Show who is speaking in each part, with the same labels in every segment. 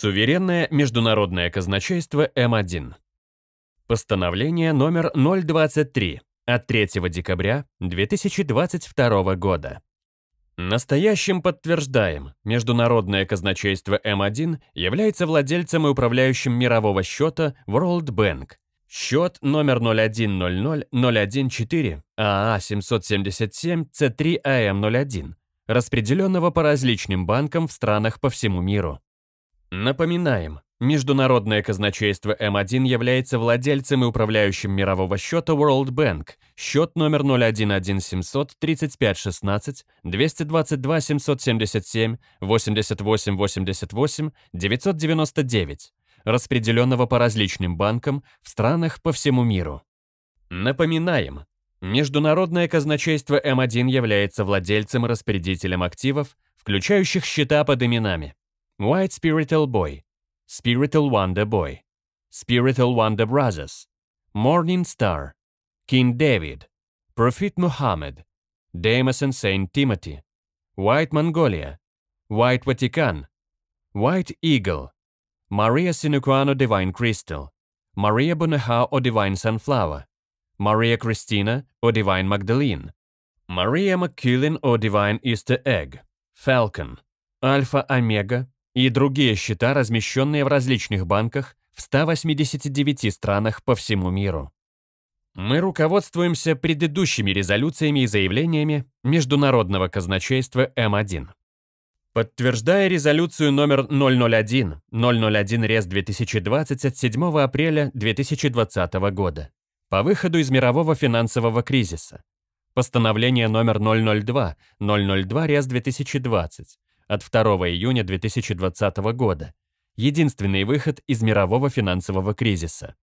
Speaker 1: Суверенное международное казначейство М1. Постановление номер 023 от 3 декабря 2022 года. Настоящим подтверждаем, Международное казначейство М1 является владельцем и управляющим мирового счета World Bank. Счет номер 0100014 АА777 С3АМ01, распределенного по различным банкам в странах по всему миру. Напоминаем, Международное казначейство М1 является владельцем и управляющим мирового счета World Bank, счет номер 011700 3516 222 777 88 999, распределенного по различным банкам в странах по всему миру. Напоминаем, Международное казначейство М1 является владельцем и распорядителем активов, включающих счета под именами White Spiritual Boy, Spiritual Wonder Boy, Spiritual Wonder Brothers, Morning Star, King David, Prophet Muhammad, Damas and Saint Timothy, White Mongolia, White Vatican, White Eagle, Maria Sinuquano Divine Crystal, Maria Boneha or Divine Sunflower, Maria Christina or Divine Magdalene, Maria McKillin or Divine Easter Egg, Falcon, Alpha Omega, и другие счета, размещенные в различных банках в 189 странах по всему миру. Мы руководствуемся предыдущими резолюциями и заявлениями Международного казначейства М1. Подтверждая резолюцию номер 001, 001 РЕС 2020 от 7 апреля 2020 года по выходу из мирового финансового кризиса, постановление номер 002, 002 РЕС 2020 от 2 июня 2020 года, единственный выход из мирового финансового кризиса.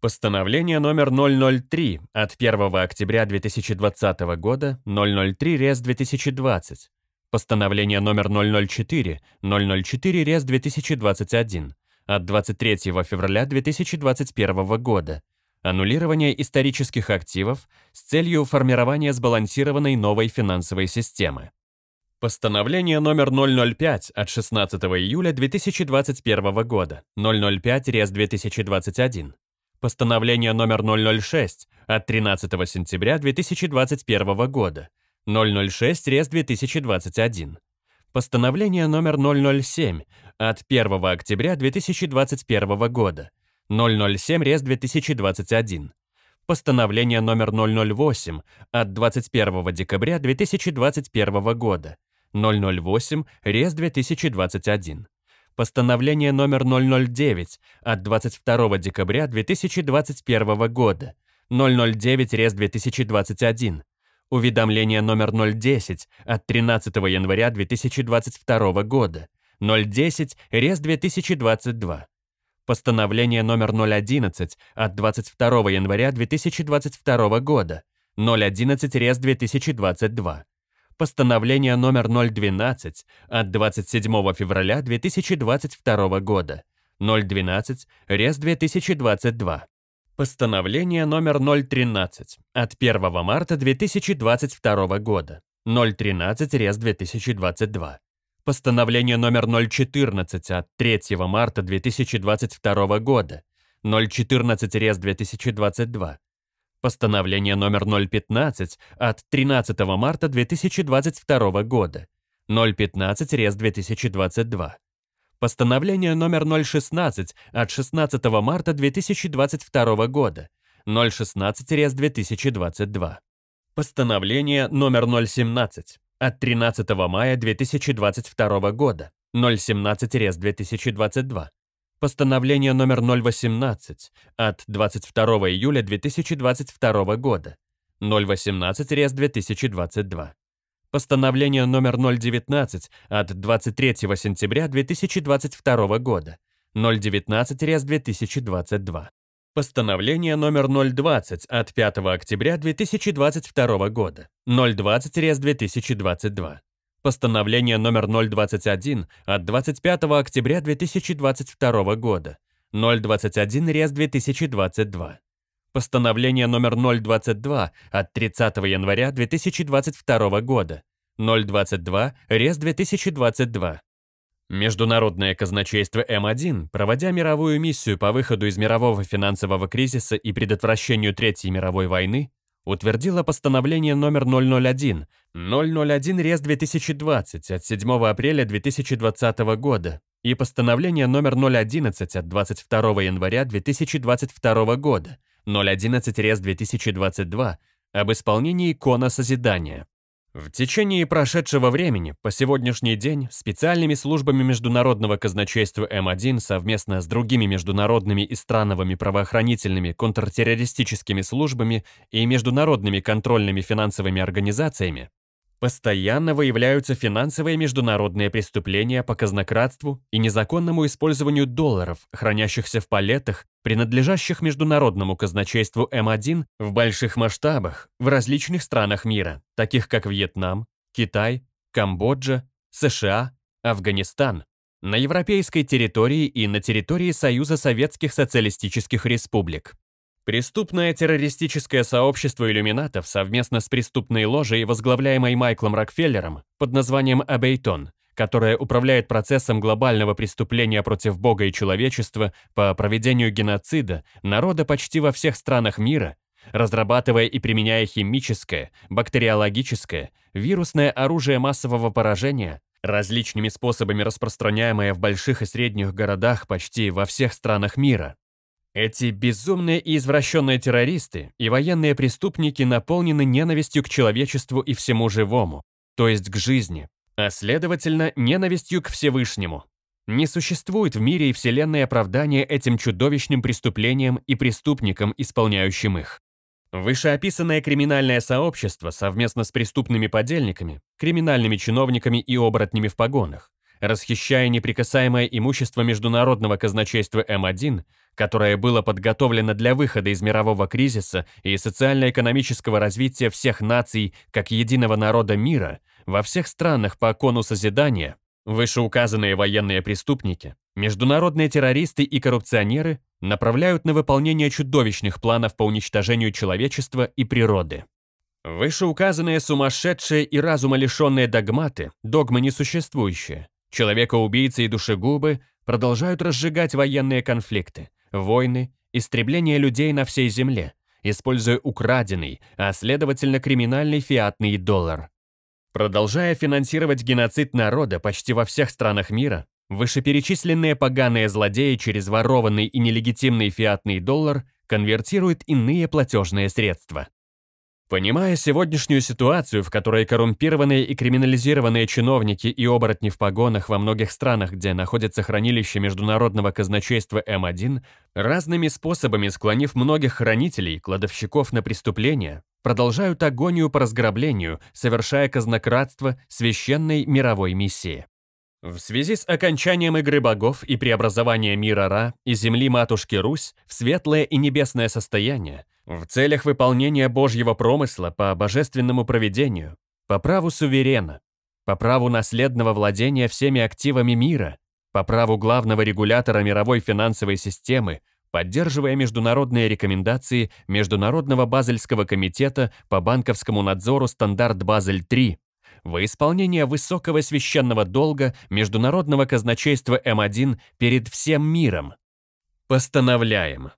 Speaker 1: Постановление номер 003 от 1 октября 2020 года 003 РЕС 2020. Постановление номер 004 004 РЕС 2021 от 23 февраля 2021 года. Аннулирование исторических активов с целью формирования сбалансированной новой финансовой системы. Постановление номер 005 от 16 июля 2021 года, 005 РЕС 2021. Постановление номер 006 от 13 сентября 2021 года, 006 РЕС 2021. Постановление номер 007 от 1 октября 2021 года, 007 РЕС 2021. Постановление номер 008 от 21 декабря 2021 года, 008 РЕС 2021. Постановление номер 009 от 22 декабря 2021 года. 009 РЕС 2021. Уведомление номер 010 от 13 января 2022 года. 010 РЕС 2022. Постановление номер 011 от 22 января 2022 года. 011 РЕС 2022 постановление номер 012 от 27 февраля 2022 года, 012 РЕС 2022. Постановление номер 013 от 1 марта 2022 года, 013 РЕС 2022. Постановление номер 014 от 3 марта 2022 года, 014 РЕС 2022. Постановление номер 015 от 13 марта 2022 года. 015 РЕС 2022. Постановление номер 016 от 16 марта 2022 года. 016 РЕС 2022. Постановление номер 017 от 13 мая 2022 года. 017 РЕС 2022 Постановление номер 018 от 22 июля 2022 года. 018 РЕС 2022. Постановление номер 019 от 23 сентября 2022 года. 019 РЕС 2022. Постановление номер 020 от 5 октября 2022 года. 020 РЕС 2022. Постановление номер 021 от 25 октября 2022 года. 021 РЕС 2022. Постановление номер 022 от 30 января 2022 года. 022 РЕС 2022. Международное казначейство М1, проводя мировую миссию по выходу из мирового финансового кризиса и предотвращению Третьей мировой войны, утвердила постановление номер 001, 001 РЕС 2020 от 7 апреля 2020 года и постановление номер 011 от 22 января 2022 года, 011 РЕС 2022 об исполнении икона созидания. В течение прошедшего времени, по сегодняшний день, специальными службами международного казначейства М1 совместно с другими международными и страновыми правоохранительными контртеррористическими службами и международными контрольными финансовыми организациями Постоянно выявляются финансовые международные преступления по казнократству и незаконному использованию долларов, хранящихся в палетах, принадлежащих международному казначейству М1 в больших масштабах в различных странах мира, таких как Вьетнам, Китай, Камбоджа, США, Афганистан, на европейской территории и на территории Союза Советских Социалистических Республик. Преступное террористическое сообщество иллюминатов совместно с преступной ложей, возглавляемой Майклом Рокфеллером под названием Абейтон, которая управляет процессом глобального преступления против Бога и человечества по проведению геноцида народа почти во всех странах мира, разрабатывая и применяя химическое, бактериологическое, вирусное оружие массового поражения, различными способами распространяемое в больших и средних городах почти во всех странах мира. Эти безумные и извращенные террористы и военные преступники наполнены ненавистью к человечеству и всему живому, то есть к жизни, а следовательно, ненавистью к Всевышнему. Не существует в мире и Вселенной оправдания этим чудовищным преступлениям и преступникам, исполняющим их. Вышеописанное криминальное сообщество совместно с преступными подельниками, криминальными чиновниками и оборотнями в погонах расхищая неприкасаемое имущество международного казначейства М1, которое было подготовлено для выхода из мирового кризиса и социально-экономического развития всех наций как единого народа мира, во всех странах по кону созидания, вышеуказанные военные преступники, международные террористы и коррупционеры направляют на выполнение чудовищных планов по уничтожению человечества и природы. Вышеуказанные сумасшедшие и разума лишенные догматы, догмы несуществующие, Человека-убийцы и душегубы продолжают разжигать военные конфликты, войны, истребление людей на всей земле, используя украденный, а следовательно криминальный фиатный доллар. Продолжая финансировать геноцид народа почти во всех странах мира, вышеперечисленные поганые злодеи через ворованный и нелегитимный фиатный доллар конвертируют иные платежные средства. Понимая сегодняшнюю ситуацию, в которой коррумпированные и криминализированные чиновники и оборотни в погонах во многих странах, где находится хранилище международного казначейства М1, разными способами склонив многих хранителей, кладовщиков на преступления, продолжают агонию по разграблению, совершая казнократство священной мировой миссии. В связи с окончанием Игры Богов и преобразованием мира Ра и земли Матушки Русь в светлое и небесное состояние, в целях выполнения Божьего промысла по божественному проведению, по праву суверена, по праву наследного владения всеми активами мира, по праву главного регулятора мировой финансовой системы, поддерживая международные рекомендации Международного базельского комитета по банковскому надзору стандарт Базель-3, во исполнение высокого священного долга международного казначейства М1 перед всем миром. Постановляем.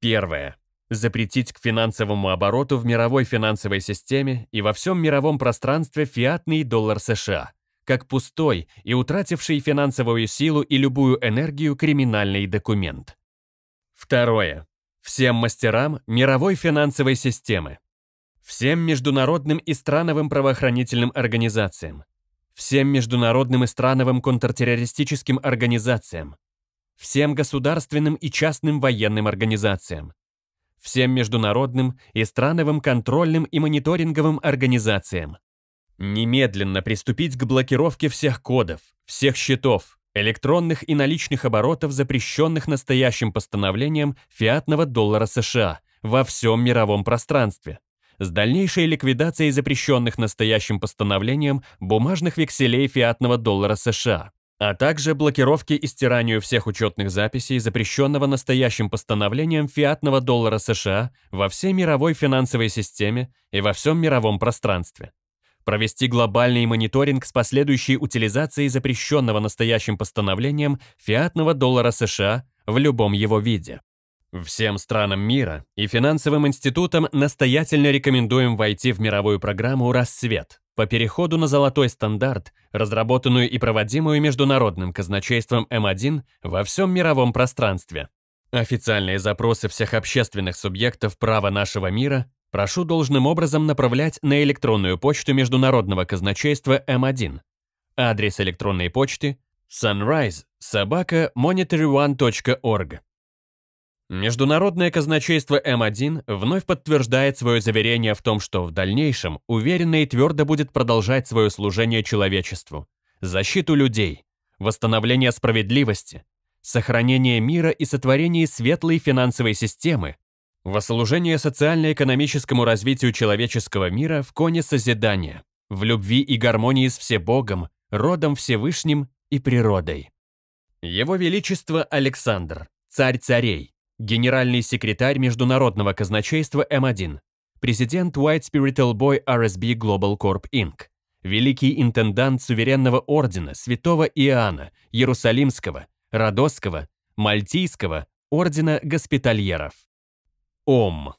Speaker 1: Первое запретить к финансовому обороту в мировой финансовой системе и во всем мировом пространстве фиатный доллар США, как пустой и утративший финансовую силу и любую энергию криминальный документ. Второе. Всем мастерам мировой финансовой системы. Всем международным и страновым правоохранительным организациям. Всем международным и страновым контртеррористическим организациям. Всем государственным и частным военным организациям всем международным и страновым контрольным и мониторинговым организациям. Немедленно приступить к блокировке всех кодов, всех счетов, электронных и наличных оборотов, запрещенных настоящим постановлением фиатного доллара США во всем мировом пространстве, с дальнейшей ликвидацией запрещенных настоящим постановлением бумажных векселей фиатного доллара США а также блокировке и стиранию всех учетных записей, запрещенного настоящим постановлением фиатного доллара США во всей мировой финансовой системе и во всем мировом пространстве. Провести глобальный мониторинг с последующей утилизацией запрещенного настоящим постановлением фиатного доллара США в любом его виде. Всем странам мира и финансовым институтам настоятельно рекомендуем войти в мировую программу «Рассвет», по переходу на золотой стандарт, разработанную и проводимую международным казначейством М1 во всем мировом пространстве. Официальные запросы всех общественных субъектов права нашего мира прошу должным образом направлять на электронную почту международного казначейства М1. Адрес электронной почты sunrise собака monitory1.org. Международное казначейство М1 вновь подтверждает свое заверение в том, что в дальнейшем уверенно и твердо будет продолжать свое служение человечеству, защиту людей, восстановление справедливости, сохранение мира и сотворение светлой финансовой системы, вослужение социально-экономическому развитию человеческого мира в коне созидания, в любви и гармонии с Всебогом, родом Всевышним и природой. Его Величество Александр, царь царей, генеральный секретарь Международного казначейства М1, президент White Spiritual Boy RSB Global Corp. Inc., великий интендант Суверенного Ордена Святого Иоанна, Иерусалимского, Родосского, Мальтийского, Ордена Госпитальеров. Ом.